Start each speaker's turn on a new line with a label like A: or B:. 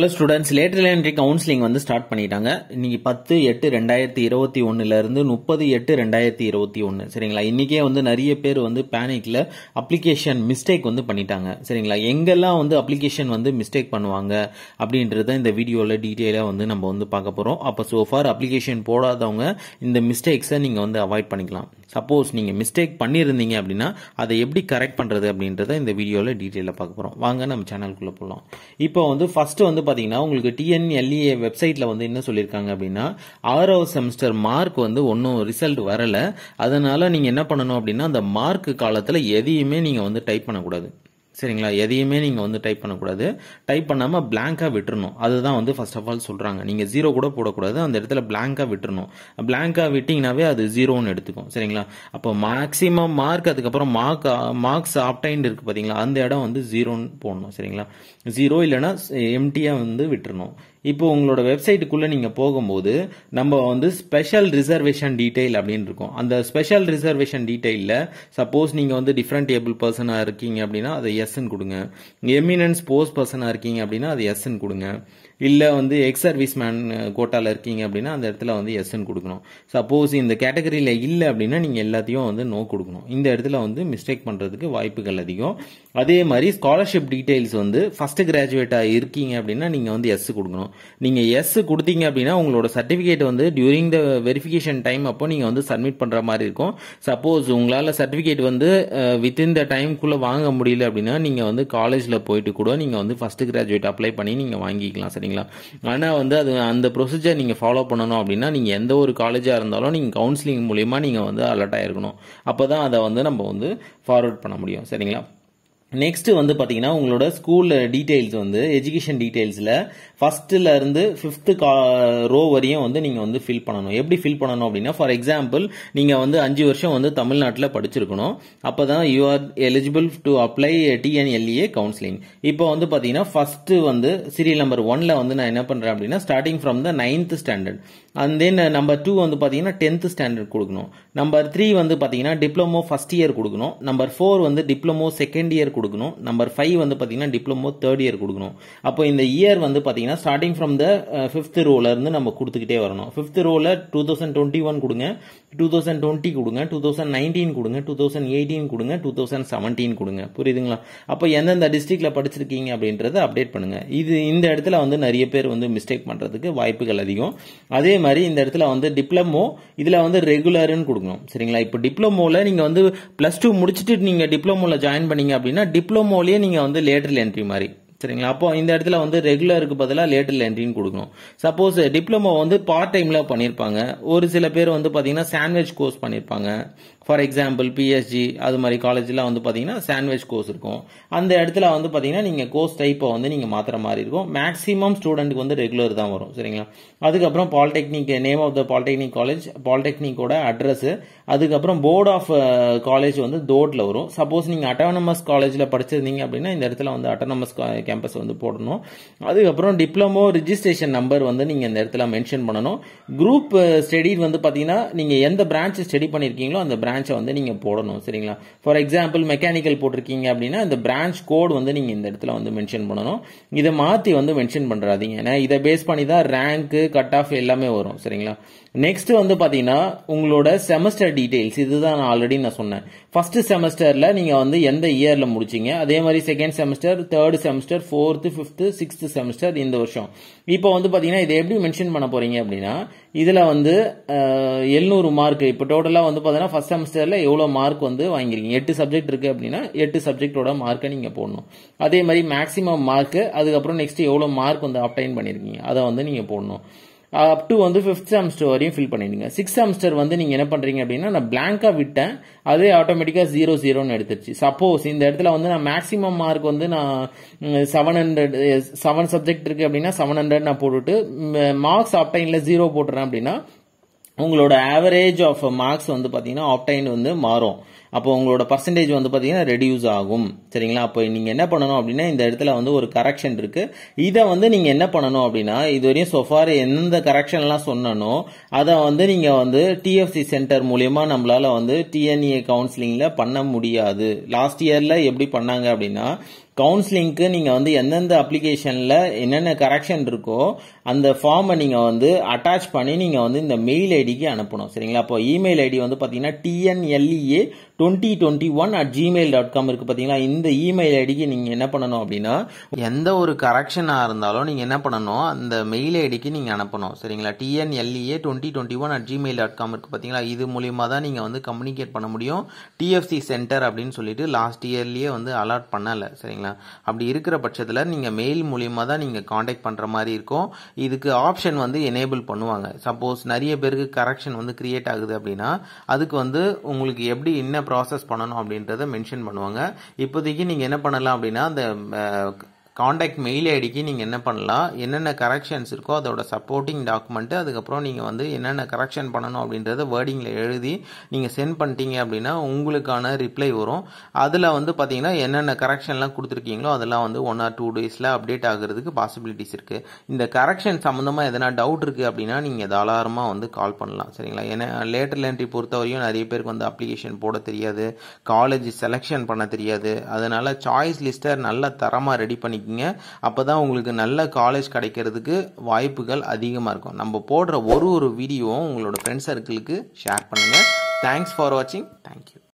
A: hello students lateral entry counselling வந்து start பண்ணிட்டாங்க இன்னைக்கு பத்து எட்டு ரெண்டாயிரத்தி இருபத்தி ஒன்னுலேருந்து முப்பது எட்டு ரெண்டாயிரத்தி இருபத்தி ஒன்று சரிங்களா இன்றைக்கே வந்து நிறைய பேர் வந்து பேனிக்கில் அப்ளிகேஷன் மிஸ்டேக் வந்து பண்ணிட்டாங்க சரிங்களா எங்கெல்லாம் வந்து அப்ளிகேஷன் வந்து மிஸ்டேக் பண்ணுவாங்க அப்படின்றத இந்த வீடியோவில் டீட்டெயிலாக வந்து நம்ம வந்து பார்க்க போகிறோம் அப்போ ஸோ ஃபார் அப்ளிகேஷன் போடாதவங்க இந்த மிஸ்டேக்ஸை நீங்கள் வந்து அவாய்ட் பண்ணிக்கலாம் சப்போஸ் நீங்கள் மிஸ்டேக் பண்ணியிருந்தீங்க அப்படின்னா அதை எப்படி கரெக்ட் பண்ணுறது அப்படின்றத இந்த வீடியோவில் டீட்டெயிலில் பார்க்க போகிறோம் வாங்க நம்ம சேனலுக்குள்ளே போகலாம் இப்போ வந்து ஃபஸ்ட்டு வந்து பார்த்தீங்கன்னா உங்களுக்கு டிஎன்எல்இஏ e வெப்சைட்டில் வந்து என்ன சொல்லியிருக்காங்க அப்படின்னா ஆறாவது செமஸ்டர் மார்க் வந்து ஒன்றும் ரிசல்ட் வரலை அதனால் நீங்கள் என்ன பண்ணணும் அப்படின்னா அந்த மார்க் காலத்தில் எதையுமே நீங்கள் வந்து டைப் பண்ணக்கூடாது சரிங்களா எதையுமே நீங்கள் வந்து டைப் பண்ணக்கூடாது டைப் பண்ணாமல் பிளாங்காக விட்டுறணும் அதுதான் வந்து ஃபஸ்ட் ஆஃப் ஆல் சொல்கிறாங்க நீங்கள் ஜீரோ கூட போடக்கூடாது அந்த இடத்துல பிளாங்காக விட்டுறணும் பிளாங்காக விட்டிங்கனாவே அது ஜீரோன்னு எடுத்துக்கும் சரிங்களா அப்போ மேக்ஸிமம் மார்க் அதுக்கப்புறம் மார்க் மார்க்ஸ் ஆப்டைன்ட் இருக்குது பார்த்தீங்களா அந்த இடம் வந்து ஜீரோன்னு போடணும் சரிங்களா ஜீரோ இல்லைனா எம்டியாக வந்து விட்டுறணும் இப்போ உங்களோட வெப்சைட்டுக்குள்ளே நீங்கள் போகும்போது நம்ம வந்து ஸ்பெஷல் ரிசர்வேஷன் டீட்டெயில் அப்படின்னு இருக்கும் அந்த ஸ்பெஷல் ரிசர்வேஷன் டீட்டெயிலில் சப்போஸ் நீங்கள் வந்து டிஃப்ரெண்ட் ஏபிள் பர்சனாக இருக்கீங்க அப்படின்னா அதை எஸ் எஸ்ன்னு கொடுங்க எமினன்ஸ் போஸ்ட் பர்சனாக இருக்கீங்க அப்படின்னா அது எஸ்ன்னு கொடுங்க இல்லை வந்து எக்ஸ் சர்வீஸ் மேன் கோட்டாவில் இருக்கீங்க அப்படின்னா அந்த இடத்துல வந்து எஸ்ன்னு கொடுக்கணும் சப்போஸ் இந்த கேட்டகரியில் இல்லை அப்படின்னா நீங்கள் எல்லாத்தையும் வந்து நோ கொடுக்கணும் இந்த இடத்துல வந்து மிஸ்டேக் பண்ணுறதுக்கு வாய்ப்புகள் அதிகம் அதே மாதிரி ஸ்காலர்ஷிப் டீட்டெயில்ஸ் வந்து ஃபஸ்ட்டு கிராஜுவேட்டாக இருக்கீங்க அப்படின்னா நீங்கள் வந்து எஸ் கொடுக்கணும் நீங்கள் எஸ் கொடுத்தீங்க அப்படின்னா உங்களோட சர்டிஃபிகேட் வந்து டியூரிங் த வெரிஃபிகேஷன் டைம் அப்போ நீங்கள் வந்து சப்மிட் பண்ணுற மாதிரி இருக்கும் சப்போஸ் உங்களால் சர்டிஃபிகேட் வந்து வித்தின் த டைம்குள்ளே வாங்க முடியல அப்படின்னா நீங்கள் வந்து காலேஜில் போயிட்டு கூட நீங்கள் வந்து ஃபஸ்ட்டு கிராஜுவேட் அப்ளை பண்ணி நீங்கள் வாங்கிக்கலாம் சரிங்களா ஆனால் வந்து அது அந்த ப்ரொசீஜர் நீங்கள் ஃபாலோ பண்ணணும் அப்படின்னா நீங்கள் எந்த ஒரு காலேஜாக இருந்தாலும் நீங்கள் கவுன்சிலிங் மூலிமா நீங்கள் வந்து அலர்ட் ஆகிருக்கணும் அப்போ தான் அதை வந்து நம்ம வந்து ஃபார்வர்ட் பண்ண முடியும் சரிங்களா நெக்ஸ்ட்டு வந்து பாத்தீங்கன்னா உங்களோட ஸ்கூல் டீட்டெயில்ஸ் வந்து எஜுகேஷன் டீட்டெயில்ஸில் ஃபஸ்ட்டுலேருந்து ஃபிஃப்த்து கா ரோ வரையும் வந்து நீங்கள் வந்து ஃபில் பண்ணணும் எப்படி ஃபில் பண்ணணும் அப்படின்னா ஃபார் எக்ஸாம்பிள் நீங்கள் வந்து அஞ்சு வருஷம் வந்து தமிழ்நாட்டில் படிச்சிருக்கணும் அப்போ தான் you are eligible to apply TNLA counselling இப்போ வந்து பார்த்தீங்கன்னா ஃபர்ஸ்ட் வந்து சீரியல் நம்பர் ஒனில் வந்து நான் என்ன பண்ணுறேன் அப்படின்னா starting from the ninth standard and then number two வந்து பார்த்தீங்கன்னா டென்த் ஸ்டாண்டர்ட் கொடுக்கணும் நம்பர் த்ரீ வந்து பார்த்தீங்கன்னா டிப்ளமோ ஃபஸ்ட் இயர் கொடுக்கணும் நம்பர் ஃபோர் வந்து டிப்ளமோ செகண்ட் இயர் கொடுக்கணும் நம்பர் ஃபைவ் வந்து பார்த்தீங்கன்னா டிப்ளமோ தேர்ட் இயர் கொடுக்கணும் அப்போ இந்த இயர் வந்து பார்த்தீங்கன்னா starting from the fifth uh, ரோலேருந்து நம்ம கொடுத்துக்கிட்டே வரணும் ஃபிஃப்த் ரோவில் டூ தௌசண்ட் டுவெண்ட்டி ஒன் கொடுங்க டூ தௌசண்ட் டுவெண்ட்டி கொடுங்க டூ தௌசண்ட் நைன்டீன் கொடுங்க டூ தௌசண்ட் எயிட்டீன் கொடுங்க டூ தௌசண்ட் செவன்டீன் கொடுங்க புரியுதுங்களா அப்போ எந்தெந்த டிஸ்ட்ரிக்டில் படிச்சிருக்கீங்க அப்படின்றத அப்டேட் பண்ணுங்கள் இது இந்த இடத்துல வந்து நிறைய பேர் வந்து மிஸ்டேக் பண்ணுறதுக்கு வாய்ப்புகள் அதிகம் அதே மாதிரி இந்த இடத்துல வந்து டிப்ளமோ இதில் வந்து ரெகுலருன்னு கொடுக்கணும் சரிங்களா இப்போ டிப்ளமோவில் நீங்கள் வந்து ப்ளஸ் டூ முடிச்சுட்டு நீங்கள் டிப்ளமோவில் ஜாயின் பண்ணீங்க அப்படின்னா டிப்ளமோலேயே நீங்கள் வந்து லேட்டரல் என்ட்ரி மாதிரி சரிங்களா அப்போ இந்த இடத்துல வந்து ரெகுலருக்கு பதிலாக லேட்டர் என்ட்ரின்னு கொடுக்கணும் சப்போஸ் டிப்ளமோ வந்து பார்ட் டைமில் பண்ணியிருப்பாங்க ஒரு சில பேர் வந்து பார்த்தீங்கன்னா சாண்ட்விச் கோர்ஸ் பண்ணியிருப்பாங்க ஃபார் எக்ஸாம்பிள் பிஎஸ்ஜி அது மாதிரி காலேஜில் வந்து பார்த்தீங்கன்னா சாண்ட்விச் கோர்ஸ் இருக்கும் அந்த இடத்துல வந்து பார்த்தீங்கன்னா நீங்கள் கோர்ஸ் டைப்பை வந்து நீங்கள் மாற்றுற மாதிரி இருக்கும் மேக்ஸிமம் ஸ்டூடெண்ட்டுக்கு வந்து ரெகுலர் தான் வரும் சரிங்களா அதுக்கப்புறம் polytechnic name of the polytechnic college பாலிடெக்னிக்கோட அட்ரஸு அதுக்கப்புறம் போர்ட் ஆஃப் காலேஜ் வந்து தோட்டில் வரும் சப்போஸ் நீங்கள் அட்டானமஸ் காலேஜில் படிச்சிருந்தீங்க அப்படின்னா இந்த இடத்துல வந்து அட்டானமஸ் கேம்பஸ் வந்து போடணும் அதுக்கப்புறம் டிப்ளமோ ரிஜிஸ்ட்ரேஷன் நம்பர் வந்து நீங்கள் இந்த இடத்துல மென்ஷன் பண்ணணும் குரூப் ஸ்டடி uh, வந்து பார்த்தீங்கன்னா நீங்கள் எந்த பிரான்ச் ஸ்டடி பண்ணியிருக்கீங்களோ அந்த பிரான்ச் பிரான்ச்சை வந்து நீங்கள் போடணும் சரிங்களா ஃபார் எக்ஸாம்பிள் மெக்கானிக்கல் போட்டிருக்கீங்க அப்படின்னா இந்த பிரான்ச் கோட் வந்து நீங்கள் இந்த இடத்துல வந்து மென்ஷன் பண்ணணும் இதை மாற்றி வந்து மென்ஷன் பண்ணுறாதீங்க ஏன்னா இதை பேஸ் பண்ணி தான் ரேங்க்கு கட் ஆஃப் எல்லாமே வரும் சரிங்களா நெக்ஸ்ட் வந்து பார்த்தீங்கன்னா உங்களோட செமஸ்டர் டீடைல்ஸ் இதுதான் நான் ஆல்ரெடி நான் சொன்னேன் ஃபர்ஸ்ட் செமஸ்டரில் நீங்கள் வந்து எந்த இயரில் முடிச்சிங்க அதே மாதிரி second semester third semester fourth fifth sixth semester இந்த வருஷம் இப்போ வந்து பார்த்தீங்கன்னா இதை எப்படி மென்ஷன் பண்ண போகிறீங்க அப்படின்னா இதில் வந்து எழுநூறு மார்க் இப்போ டோட்டலாக வந்து பார்த்தீங்கன்னா ஃபஸ்ட் செமஸ்டர் செமஸ்டரில் எவ்வளோ மார்க் வந்து வாங்கியிருக்கீங்க எட்டு சப்ஜெக்ட் இருக்குது அப்படின்னா எட்டு சப்ஜெக்டோட மார்க்கை நீங்கள் போடணும் அதே மாதிரி மேக்ஸிமம் மார்க்கு அதுக்கப்புறம் நெக்ஸ்ட் எவ்வளோ மார்க் வந்து அப்டைன் பண்ணியிருக்கீங்க அதை வந்து நீங்கள் போடணும் அப் டு வந்து ஃபிஃப்த் செமஸ்டர் வரையும் ஃபில் பண்ணிடுங்க சிக்ஸ் செமஸ்டர் வந்து நீங்கள் என்ன பண்ணுறீங்க அப்படின்னா நான் பிளாங்காக விட்டேன் அதே ஆட்டோமேட்டிக்காக ஜீரோ ஜீரோன்னு எடுத்துருச்சு சப்போஸ் இந்த இடத்துல வந்து நான் மேக்ஸிமம் மார்க் வந்து நான் செவன் ஹண்ட்ரட் செவன் சப்ஜெக்ட் இருக்குது அப்படின்னா செவன் ஹண்ட்ரட் நான் போட்டுட்டு மார்க்ஸ் ஆப்டைனில் ஜீரோ போட்டுறேன் அப்படின்னா உங்களோட ஆவரேஜ் ஆஃப் மார்க்ஸ் வந்து பார்த்தீங்கன்னா ஆப்டைன் வந்து மாறும் அப்போ உங்களோட பர்சன்டேஜ் வந்து பார்த்தீங்கன்னா ரெடியூஸ் ஆகும் சரிங்களா அப்போ நீங்கள் என்ன பண்ணணும் அப்படின்னா இந்த இடத்துல வந்து ஒரு கரெக்ஷன் இருக்குது இதை வந்து நீங்கள் என்ன பண்ணணும் அப்படின்னா இது வரையும் சோஃபார் எந்த கரெக்ஷன்லாம் சொன்னனோ அதை வந்து நீங்கள் வந்து டிஎஃப்சி சென்டர் மூலயமா நம்மளால் வந்து டிஎன்ஏ கவுன்சிலிங்கில் e பண்ண முடியாது லாஸ்ட் இயரில் எப்படி பண்ணாங்க அப்படின்னா கவுன்சிலிங்க்கு நீங்கள் வந்து எந்தெந்த அப்ளிகேஷனில் என்னென்ன கரெக்ஷன் இருக்கோ அந்த ஃபார்மை நீங்கள் வந்து அட்டாச் பண்ணி நீங்கள் வந்து இந்த மெயில் ஐடிக்கு அனுப்பணும் சரிங்களா அப்போ இமெயில் ஐடி வந்து பார்த்தீங்கன்னா TNLEA twenty twenty one e at Gmail dot com இருக்குது பார்த்தீங்களா இந்த இமெயில் ஐடிக்கு நீங்கள் என்ன பண்ணணும் அப்படின்னா எந்த ஒரு கரெக்ஷனாக இருந்தாலும் நீங்கள் என்ன பண்ணணும் அந்த மெயில் ஐடிக்கு நீங்கள் அனுப்பணும் சரிங்களா TNLEA twenty twenty one at Gmail dot com இருக்குது பார்த்தீங்களா இது மூலியமாக தான் நீங்கள் வந்து கம்யூனிகேட் பண்ண முடியும் டிஎஃப்சி சென்டர் அப்படின்னு சொல்லிட்டு லாஸ்ட் இயர்லேயே வந்து அலாட் பண்ணலை சரிங்களா அப்படி இருக்கிற பட்சத்தில் நீங்கள் மெயில் மூலியமாக தான் நீங்கள் காண்டாக்ட் பண்ணுற மாதிரி இருக்கும் இதுக்கு ஆப்ஷன் வந்து எனேபிள் பண்ணுவாங்க சப்போஸ் நிறைய பேருக்கு கரெக்ஷன் வந்து கிரியேட் ஆகுது அப்படின்னா அதுக்கு வந்து உங்களுக்கு எப்படி என்ன ப்ராசஸ் பண்ணணும் அப்படின்றத மென்ஷன் பண்ணுவாங்க இப்போதைக்கு நீங்கள் என்ன பண்ணலாம் அப்படின்னா அந்த காண்டாக்ட் மெயில் ஐடிக்கு நீங்கள் என்ன பண்ணலாம் என்னென்ன கரெக்ஷன்ஸ் இருக்கோ அதோட சப்போர்ட்டிங் டாக்குமெண்ட்டு அதுக்கப்புறம் நீங்கள் வந்து என்னென்ன கரெக்ஷன் பண்ணணும் அப்படின்றத வேர்டிங்கில் எழுதி நீங்கள் சென்ட் பண்ணிட்டீங்க அப்படின்னா உங்களுக்கான ரிப்ளை வரும் அதில் வந்து பார்த்தீங்கன்னா என்னென்ன கரெக்ஷன்லாம் கொடுத்துருக்கீங்களோ அதெல்லாம் வந்து ஒன் ஆர் டூ டேஸில் அப்டேட் ஆகிறதுக்கு பாசிபிலிட்டிஸ் இருக்குது இந்த கரெக்ஷன் சம்மந்தமாக எதனா டவுட் இருக்குது அப்படின்னா நீங்கள் தாராளமாக வந்து கால் பண்ணலாம் சரிங்களா ஏன்னா லேட்டர் பொறுத்த பொறுத்தவரையும் நிறைய பேருக்கு வந்து அப்ளிகேஷன் போட தெரியாது காலேஜ் செலெக்ஷன் பண்ண தெரியாது அதனால் சாய்ஸ் லிஸ்ட்டை நல்லா தரமாக ரெடி பண்ணி பண்ணிக்கோங்க அப்போ தான் உங்களுக்கு நல்ல காலேஜ் கிடைக்கிறதுக்கு வாய்ப்புகள் அதிகமாக இருக்கும் நம்ம போடுற ஒரு ஒரு வீடியோவும் உங்களோட ஃப்ரெண்ட்ஸ் சர்க்கிளுக்கு ஷேர் பண்ணுங்கள் தேங்க்ஸ் ஃபார் வாட்சிங் தேங்க்யூ